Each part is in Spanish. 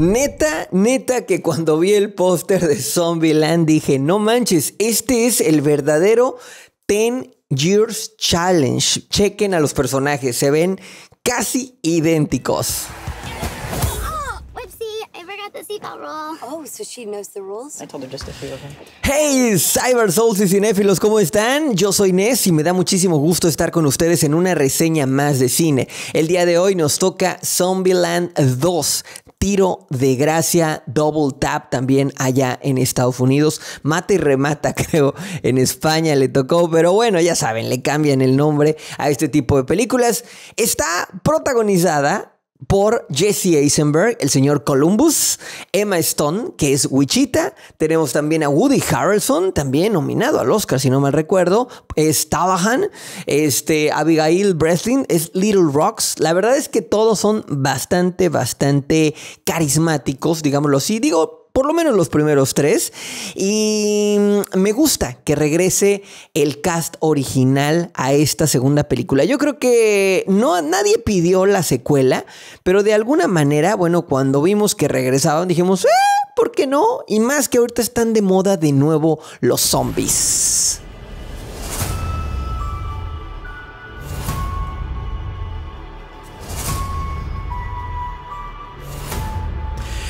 Neta, neta que cuando vi el póster de Zombieland dije, no manches, este es el verdadero Ten Years Challenge. Chequen a los personajes, se ven casi idénticos. Hey, Cyber Souls y cinéfilos, ¿cómo están? Yo soy Ness y me da muchísimo gusto estar con ustedes en una reseña más de cine. El día de hoy nos toca Zombieland 2, tiro de gracia, double tap también allá en Estados Unidos, mata y remata creo en España le tocó, pero bueno, ya saben, le cambian el nombre a este tipo de películas. Está protagonizada por Jesse Eisenberg, el señor Columbus, Emma Stone, que es Wichita. Tenemos también a Woody Harrelson, también nominado al Oscar, si no mal recuerdo. Es Tavahan este, Abigail Breslin, es Little Rocks. La verdad es que todos son bastante, bastante carismáticos, digámoslo así. Digo, por lo menos los primeros tres. Y mm, me gusta que regrese el cast original a esta segunda película. Yo creo que no, nadie pidió la secuela, pero de alguna manera, bueno, cuando vimos que regresaban, dijimos, eh, ¿por qué no? Y más que ahorita están de moda de nuevo los zombies.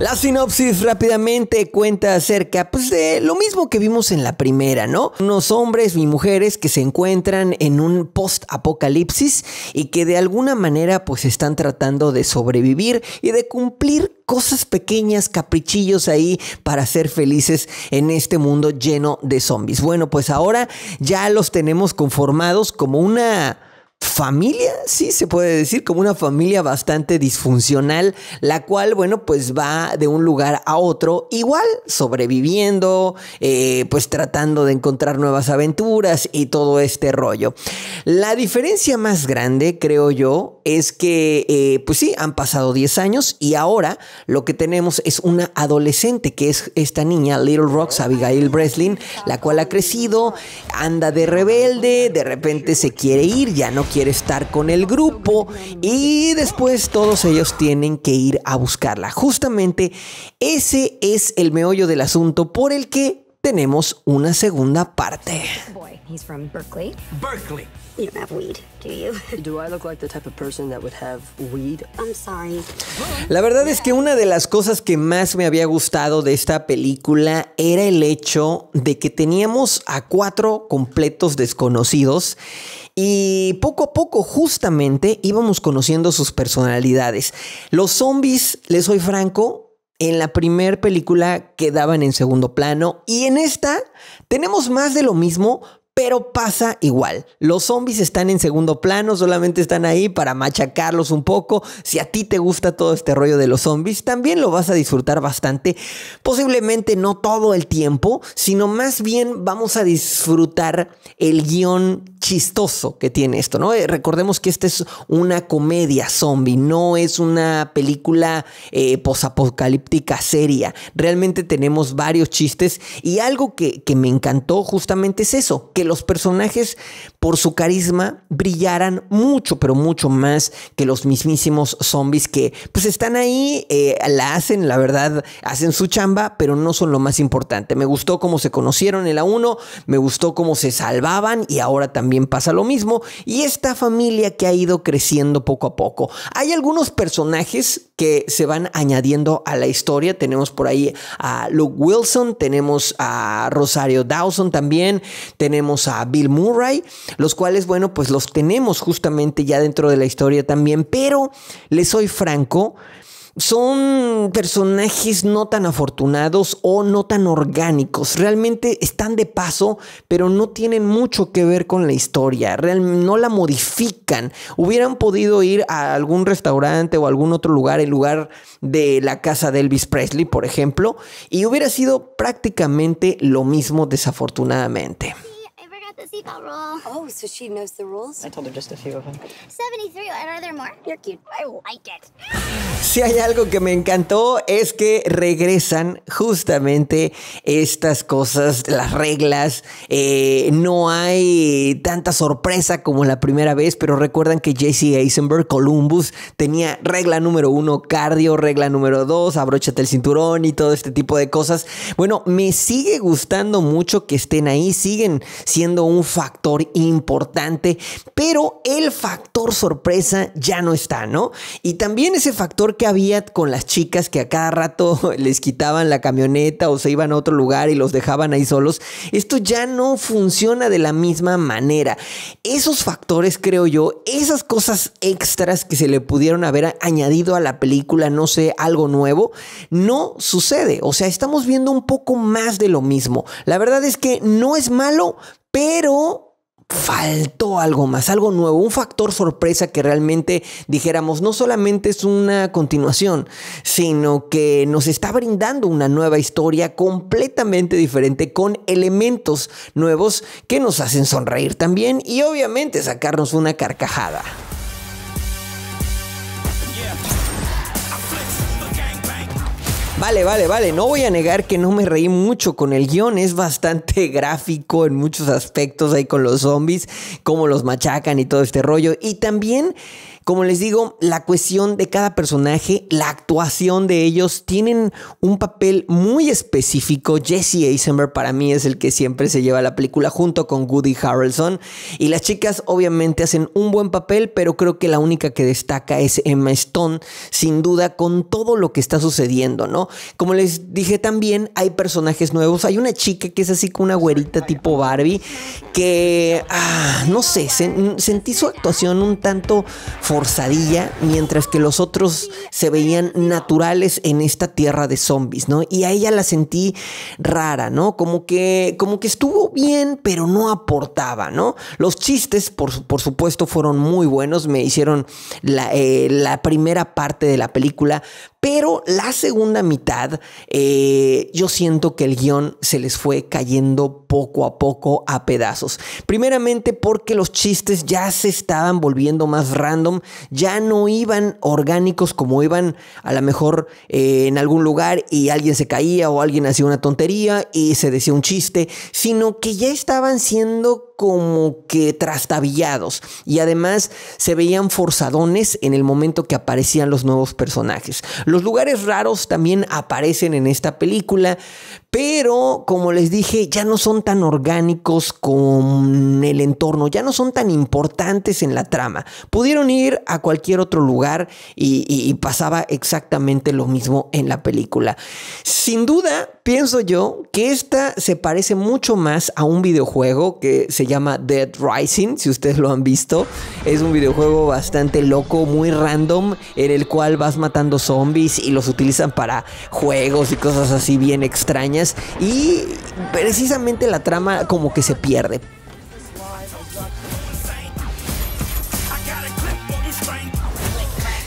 La sinopsis rápidamente cuenta acerca pues, de lo mismo que vimos en la primera, ¿no? Unos hombres y mujeres que se encuentran en un post-apocalipsis y que de alguna manera pues están tratando de sobrevivir y de cumplir cosas pequeñas, caprichillos ahí para ser felices en este mundo lleno de zombies. Bueno, pues ahora ya los tenemos conformados como una familia, sí se puede decir, como una familia bastante disfuncional, la cual, bueno, pues va de un lugar a otro, igual sobreviviendo, eh, pues tratando de encontrar nuevas aventuras y todo este rollo. La diferencia más grande, creo yo, es que, eh, pues sí, han pasado 10 años y ahora lo que tenemos es una adolescente, que es esta niña, Little Rocks, Abigail Breslin, la cual ha crecido, anda de rebelde, de repente se quiere ir, ya no quiere quiere estar con el grupo y después todos ellos tienen que ir a buscarla. Justamente ese es el meollo del asunto por el que tenemos una segunda parte. La verdad es que una de las cosas que más me había gustado de esta película era el hecho de que teníamos a cuatro completos desconocidos y poco a poco justamente íbamos conociendo sus personalidades. Los zombies, les soy franco, en la primera película quedaban en segundo plano y en esta tenemos más de lo mismo, pero pasa igual. Los zombies están en segundo plano, solamente están ahí para machacarlos un poco. Si a ti te gusta todo este rollo de los zombies, también lo vas a disfrutar bastante. Posiblemente no todo el tiempo, sino más bien vamos a disfrutar el guión chistoso que tiene esto, ¿no? Eh, recordemos que esta es una comedia zombie, no es una película eh, posapocalíptica seria. Realmente tenemos varios chistes y algo que, que me encantó justamente es eso, los personajes por su carisma brillaran mucho, pero mucho más que los mismísimos zombies que pues están ahí, eh, la hacen, la verdad, hacen su chamba, pero no son lo más importante. Me gustó cómo se conocieron en la 1, me gustó cómo se salvaban y ahora también pasa lo mismo. Y esta familia que ha ido creciendo poco a poco. Hay algunos personajes que se van añadiendo a la historia. Tenemos por ahí a Luke Wilson, tenemos a Rosario Dawson también, tenemos a Bill Murray, los cuales, bueno, pues los tenemos justamente ya dentro de la historia también, pero les soy franco, son personajes no tan afortunados o no tan orgánicos. Realmente están de paso, pero no tienen mucho que ver con la historia. no la modifican. Hubieran podido ir a algún restaurante o algún otro lugar, el lugar de la casa de Elvis Presley, por ejemplo, y hubiera sido prácticamente lo mismo desafortunadamente. Oh, 73. Si hay algo que me encantó es que regresan justamente estas cosas, las reglas. Eh, no hay tanta sorpresa como la primera vez, pero recuerdan que JC Eisenberg, Columbus, tenía regla número uno, cardio, regla número dos, abróchate el cinturón y todo este tipo de cosas. Bueno, me sigue gustando mucho que estén ahí, siguen siendo un un factor importante, pero el factor sorpresa ya no está, ¿no? Y también ese factor que había con las chicas que a cada rato les quitaban la camioneta o se iban a otro lugar y los dejaban ahí solos, esto ya no funciona de la misma manera. Esos factores, creo yo, esas cosas extras que se le pudieron haber añadido a la película, no sé, algo nuevo, no sucede. O sea, estamos viendo un poco más de lo mismo. La verdad es que no es malo, pero faltó algo más, algo nuevo, un factor sorpresa que realmente dijéramos no solamente es una continuación, sino que nos está brindando una nueva historia completamente diferente con elementos nuevos que nos hacen sonreír también y obviamente sacarnos una carcajada. Vale, vale, vale, no voy a negar que no me reí mucho con el guión, es bastante gráfico en muchos aspectos ahí con los zombies, cómo los machacan y todo este rollo. Y también como les digo, la cuestión de cada personaje, la actuación de ellos, tienen un papel muy específico. Jesse Eisenberg para mí es el que siempre se lleva la película junto con Woody Harrelson. Y las chicas obviamente hacen un buen papel, pero creo que la única que destaca es Emma Stone, sin duda, con todo lo que está sucediendo, ¿no? Como les dije también, hay personajes nuevos. Hay una chica que es así como una güerita tipo Barbie, que, ah, no sé, sentí su actuación un tanto mientras que los otros se veían naturales en esta tierra de zombies, ¿no? Y a ella la sentí rara, ¿no? Como que, como que estuvo bien, pero no aportaba, ¿no? Los chistes, por, supuesto, fueron muy buenos, me hicieron la, eh, la primera parte de la película pero la segunda mitad, eh, yo siento que el guión se les fue cayendo poco a poco a pedazos. Primeramente porque los chistes ya se estaban volviendo más random, ya no iban orgánicos como iban a lo mejor eh, en algún lugar y alguien se caía o alguien hacía una tontería y se decía un chiste, sino que ya estaban siendo como que trastabillados y además se veían forzadones en el momento que aparecían los nuevos personajes. Los lugares raros también aparecen en esta película, pero como les dije, ya no son tan orgánicos con el entorno, ya no son tan importantes en la trama. Pudieron ir a cualquier otro lugar y, pasaba exactamente lo mismo en la película. Sin duda, pienso yo que esta se parece mucho más a un videojuego que se llama Dead Rising, si ustedes lo han visto. Es un videojuego bastante loco, muy random, en el cual vas matando zombies y los utilizan para juegos y cosas así bien extrañas y precisamente la trama como que se pierde.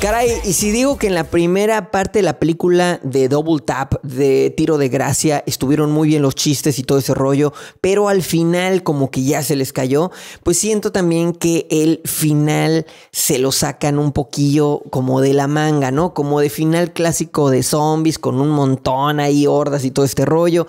Caray, y si digo que en la primera parte de la película de Double Tap, de Tiro de Gracia, estuvieron muy bien los chistes y todo ese rollo, pero al final como que ya se les cayó, pues siento también que el final se lo sacan un poquillo como de la manga, ¿no? Como de final clásico de zombies con un montón ahí, hordas y todo este rollo.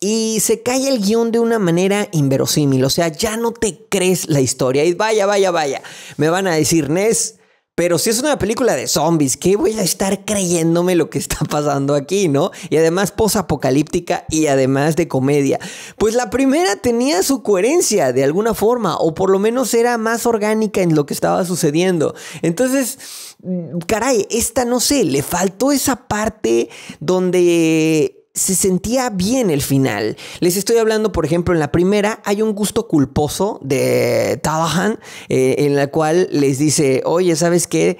Y se cae el guión de una manera inverosímil, o sea, ya no te crees la historia. Y vaya, vaya, vaya, me van a decir, Nes pero si es una película de zombies, ¿qué voy a estar creyéndome lo que está pasando aquí, no? Y además posapocalíptica y además de comedia. Pues la primera tenía su coherencia de alguna forma, o por lo menos era más orgánica en lo que estaba sucediendo. Entonces, mm, caray, esta no sé, le faltó esa parte donde se sentía bien el final. Les estoy hablando, por ejemplo, en la primera hay un gusto culposo de Tabahan eh, en la cual les dice, oye, ¿sabes qué?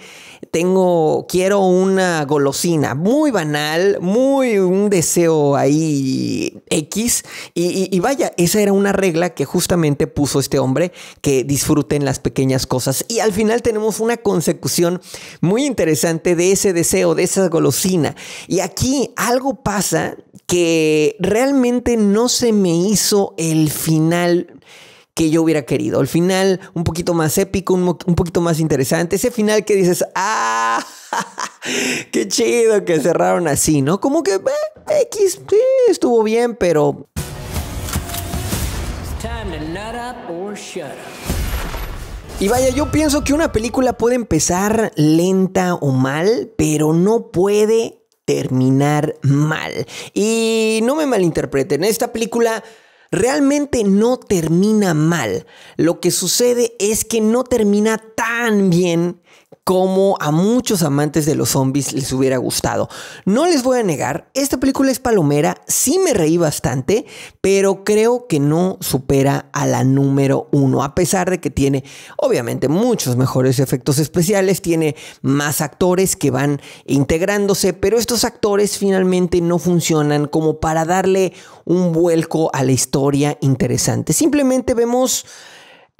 tengo, quiero una golosina muy banal, muy un deseo ahí X. Y, vaya, esa era una regla que justamente puso este hombre, que disfruten las pequeñas cosas. Y al final tenemos una consecución muy interesante de ese deseo, de esa golosina. Y aquí algo pasa que realmente no se me hizo el final que yo hubiera querido. El final un poquito más épico, un, poquito más interesante. Ese final que dices, ¡ah! ¡Qué chido que cerraron así, ¿no? Como que eh, X estuvo bien, pero... Y vaya, yo pienso que una película puede empezar lenta o mal, pero no puede terminar mal. Y no me malinterpreten, esta película realmente no termina mal. Lo que sucede es que no termina tan bien como a muchos amantes de los zombies les hubiera gustado. No les voy a negar, esta película es palomera, sí me reí bastante, pero creo que no supera a la número uno, a pesar de que tiene obviamente muchos mejores efectos especiales, tiene más actores que van integrándose, pero estos actores finalmente no funcionan como para darle un vuelco a la historia interesante. Simplemente vemos...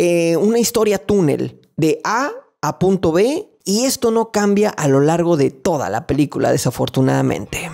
Eh, una historia túnel de A a punto B y esto no cambia a lo largo de toda la película desafortunadamente.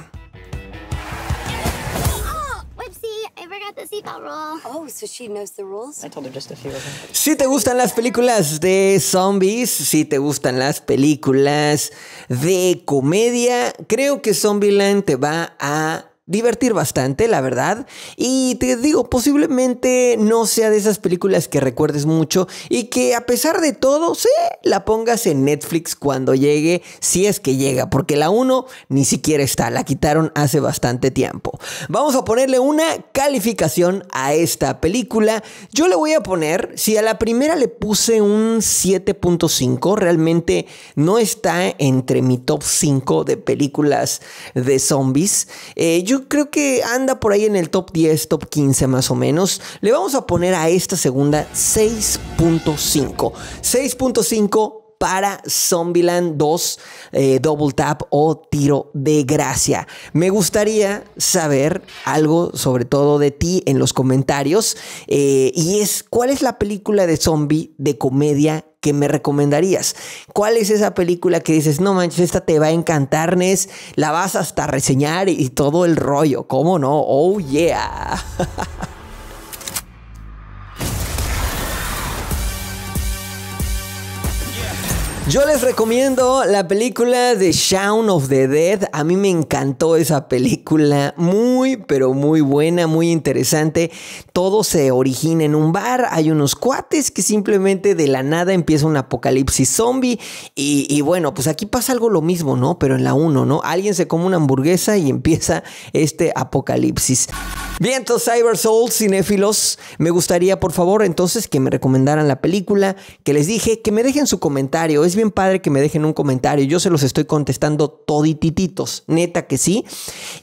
Si te gustan las películas de zombies, si te gustan las películas de comedia, creo que Zombieland te va a divertir bastante, la verdad. Y te digo, posiblemente no sea de esas películas que recuerdes mucho y que a pesar de todo, sí, la pongas en Netflix cuando llegue, si es que llega, porque la 1 ni siquiera está, la quitaron hace bastante tiempo. Vamos a ponerle una calificación a esta película. Yo le voy a poner, si a la primera le puse un 7.5, realmente no está entre mi top 5 de películas de zombies. Eh, yo yo creo que anda por ahí en el top 10, top 15 más o menos. Le vamos a poner a esta segunda 6.5. 6.5 para Zombieland 2 eh, Double Tap o Tiro de Gracia. Me gustaría saber algo sobre todo de ti en los comentarios eh, y es cuál es la película de zombie de comedia me recomendarías? ¿Cuál es esa película que dices, no manches, esta te va a encantar, Nes? La vas hasta reseñar y todo el rollo, ¿cómo no? Oh yeah. Yo les recomiendo la película de Shaun of the Dead. A mí me encantó esa película. Muy, pero muy buena, muy interesante. Todo se origina en un bar. Hay unos cuates que simplemente de la nada empieza un apocalipsis zombie. Y, bueno, pues aquí pasa algo lo mismo, ¿no? Pero en la 1, ¿no? Alguien se come una hamburguesa y empieza este apocalipsis. Bien, Cyber Souls, cinéfilos, me gustaría por favor entonces que me recomendaran la película, que les dije, que me dejen su comentario bien padre que me dejen un comentario. Yo se los estoy contestando todititos, neta que sí.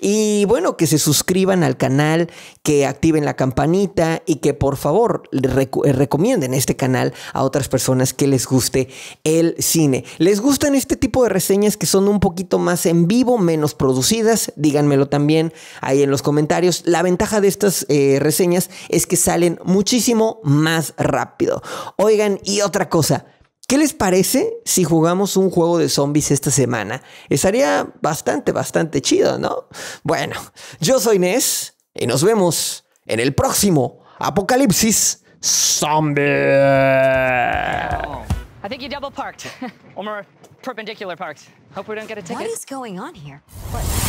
Y bueno, que se suscriban al canal, que activen la campanita y que por favor eh, recomienden este canal a otras personas que les guste el cine. ¿Les gustan este tipo de reseñas que son un poquito más en vivo, menos producidas? Díganmelo también ahí en los comentarios. La ventaja de estas eh, reseñas es que salen muchísimo más rápido. Oigan, y otra cosa, ¿Qué les parece si jugamos un juego de zombies esta semana? Estaría bastante, bastante chido, ¿no? Bueno, yo soy Nes y nos vemos en el próximo Apocalipsis Zombie.